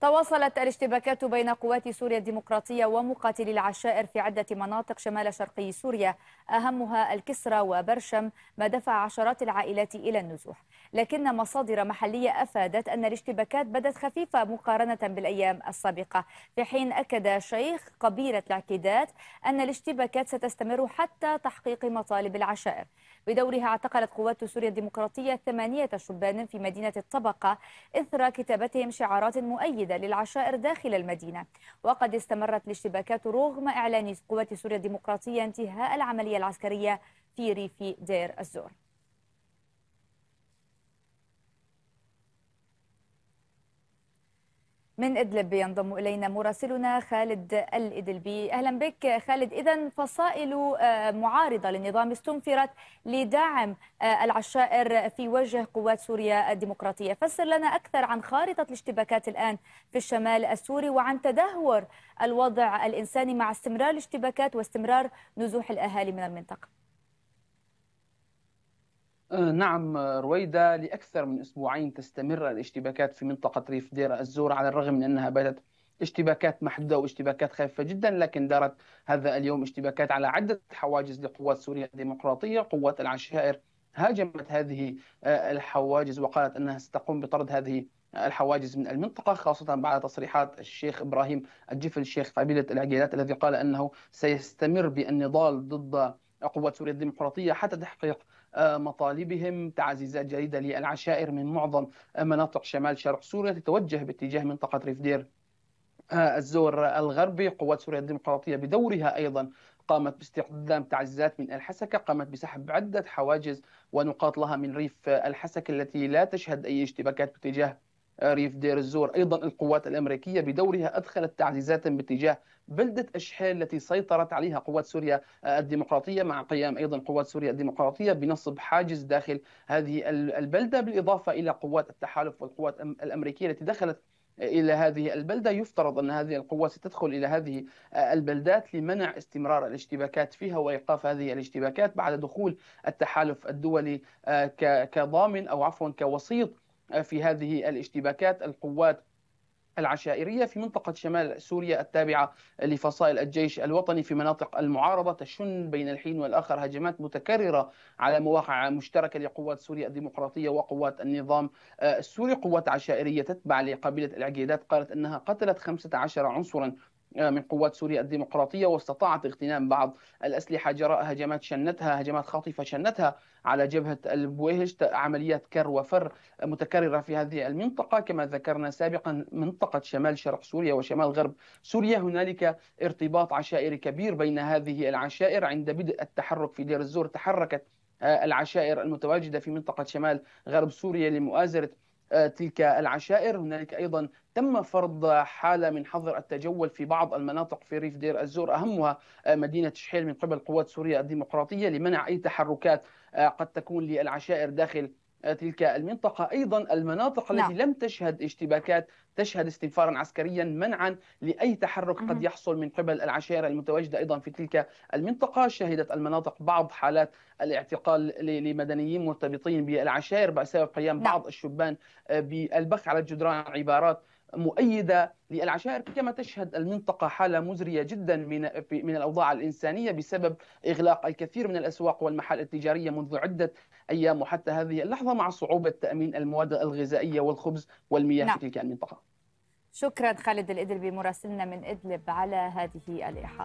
تواصلت الاشتباكات بين قوات سوريا الديمقراطية ومقاتلي العشائر في عدة مناطق شمال شرقي سوريا أهمها الكسرى وبرشم ما دفع عشرات العائلات إلى النزوح لكن مصادر محلية أفادت أن الاشتباكات بدت خفيفة مقارنة بالأيام السابقة في حين أكد شيخ قبيلة العكيدات أن الاشتباكات ستستمر حتى تحقيق مطالب العشائر بدورها اعتقلت قوات سوريا الديمقراطية ثمانية شبان في مدينة الطبقة إثر كتابتهم شعارات مؤيدة للعشائر داخل المدينة وقد استمرت الاشتباكات رغم إعلان قوات سوريا الديمقراطية انتهاء العملية العسكرية في ريف دير الزور من إدلب ينضم إلينا مراسلنا خالد الإدلبي أهلا بك خالد إذا فصائل آه، معارضة للنظام استنفرت لدعم آه، العشائر في وجه قوات سوريا الديمقراطية فسر لنا أكثر عن خارطة الاشتباكات الآن في الشمال السوري وعن تدهور الوضع الإنساني مع استمرار الاشتباكات واستمرار نزوح الأهالي من المنطقة آه، نعم رويدة لأكثر من أسبوعين تستمر الاشتباكات في منطقة ريف دير الزور على الرغم من أنها باتت اشتباكات محدودة واشتباكات خفيفة جدا لكن دارت هذا اليوم اشتباكات على عدة حواجز لقوات سوريا الديمقراطية قوات العشائر هاجمت هذه آه، الحواجز وقالت أنها ستقوم بطرد هذه آه، الحواجز من المنطقة خاصة بعد تصريحات الشيخ إبراهيم الجفل الشيخ قبيلة العقيلات الذي قال أنه سيستمر بالنضال ضد قوات سوريا الديمقراطية حتى تحقيق مطالبهم تعزيزات جديدة للعشائر من معظم مناطق شمال شرق سوريا تتوجه باتجاه منطقة ريفدير آه، الزور الغربي قوات سوريا الديمقراطية بدورها أيضا قامت باستخدام تعزيزات من الحسكة قامت بسحب عدة حواجز ونقاط لها من ريف الحسكة التي لا تشهد أي اشتباكات باتجاه ريف دير الزور أيضا القوات الأمريكية بدورها أدخلت تعزيزات باتجاه بلدة أشحال التي سيطرت عليها قوات سوريا الديمقراطية مع قيام أيضا قوات سوريا الديمقراطية بنصب حاجز داخل هذه البلدة بالإضافة إلى قوات التحالف والقوات الأمريكية التي دخلت الى هذه البلده يفترض ان هذه القوات ستدخل الى هذه البلدات لمنع استمرار الاشتباكات فيها وايقاف هذه الاشتباكات بعد دخول التحالف الدولي آه، كضامن او عفوا كوسيط في هذه الاشتباكات القوات العشائرية في منطقة شمال سوريا التابعة لفصائل الجيش الوطني في مناطق المعارضة تشن بين الحين والآخر هجمات متكررة على مواقع مشتركة لقوات سوريا الديمقراطية وقوات النظام السوري قوات عشائرية تتبع لقبيلة العقيدات قالت أنها قتلت 15 عنصرا آه، من قوات سوريا الديمقراطية واستطاعت اغتنام بعض الأسلحة جراء هجمات شنتها هجمات خاطفة شنتها على جبهة البويهج عمليات كر وفر متكررة في هذه المنطقة كما ذكرنا سابقا منطقة شمال شرق سوريا وشمال غرب سوريا هنالك ارتباط عشائري كبير بين هذه العشائر عند بدء التحرك في دير الزور تحركت آه، العشائر المتواجدة في منطقة شمال غرب سوريا لمؤازرة آه، تلك العشائر هنالك أيضا تم فرض حالة من حظر التجول في بعض المناطق في ريف دير الزور أهمها آه، مدينة شحيل من قبل قوات سوريا الديمقراطية لمنع أي تحركات آه، قد تكون للعشائر داخل تلك المنطقة أيضا المناطق التي نعم. لم تشهد اشتباكات تشهد استنفارا عسكريا منعا لأي تحرك قد يحصل من قبل العشائر المتواجدة أيضا في تلك المنطقة شهدت المناطق بعض حالات الاعتقال لمدنيين مرتبطين بالعشائر بسبب قيام نعم. بعض الشبان بالبخ على الجدران عبارات مؤيدة للعشائر كما تشهد المنطقة حالة مزرية جدا من من الأوضاع الإنسانية بسبب إغلاق الكثير من الأسواق والمحال التجارية منذ عدة أيام وحتى هذه اللحظة مع صعوبة تأمين المواد الغذائية والخبز والمياه نعم. في تلك المنطقة شكرا خالد الإدلبي مراسلنا من إدلب على هذه الإيحاء